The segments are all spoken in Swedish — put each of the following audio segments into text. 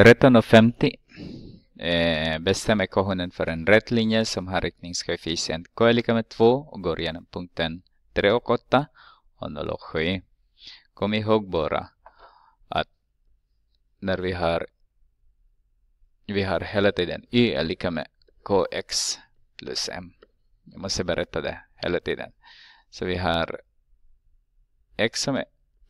13.50 eh, bestäm ekvationen för en rätt linje som har riktningskoefficient k är lika med 2 och går igenom punkten 3 och 8 och 0 och 7. Kom ihåg bara att när vi har vi har hela tiden y är lika med kx plus m. Jag måste berätta det hela tiden. Så vi har x som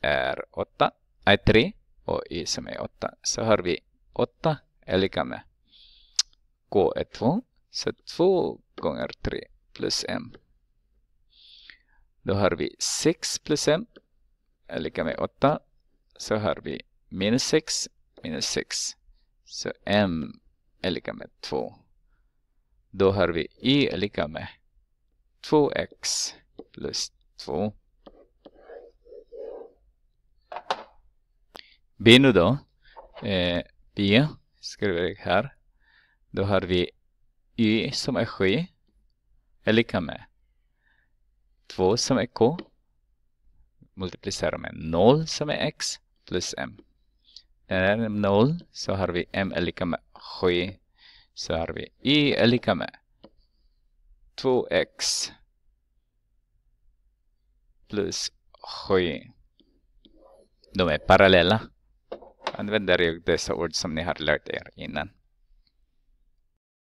är 8, är 3 och y som är 8. Så har vi 8, är lika med K är 2, så 2 gånger 3 plus M. Då har vi 6 plus M är lika med 8. Så har vi minus 6 minus 6. Så m är lika med 2. Då har vi y är lika med 2x plus 2. B nu då. Eh, vi skriver här. Då har vi Y som är 7 är lika med 2 som är K multiplicerar med 0 som är X plus M. Är 0 så har vi M är lika med 7 så har vi Y är lika med 2X plus 7. De är parallella använder ju dessa ord som ni har lärt er innan.